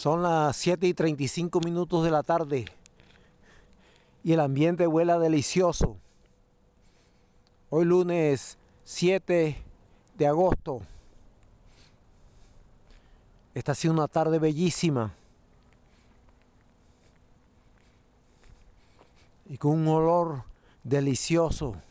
Son las 7 y 35 minutos de la tarde y el ambiente huela delicioso. Hoy lunes 7 de agosto. Esta ha sido una tarde bellísima. Y con un olor delicioso.